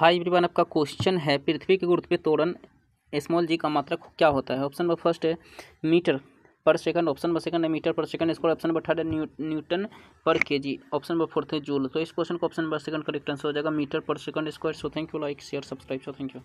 hi everyone आपका question है पृथ्वी के गुरुत्व तोड़न स्मॉल जी का मात्रक क्या होता है ऑप्शन नंबर फर्स्ट है metre per second option number second है मीटर पर सेकंड इसको ऑप्शन नंबर थर्ड है new, newton per K G option number fourth है जूल तो इस क्वेश्चन को option number second correct answer हो जाएगा metre per second square so thank you like share subscribe so thank you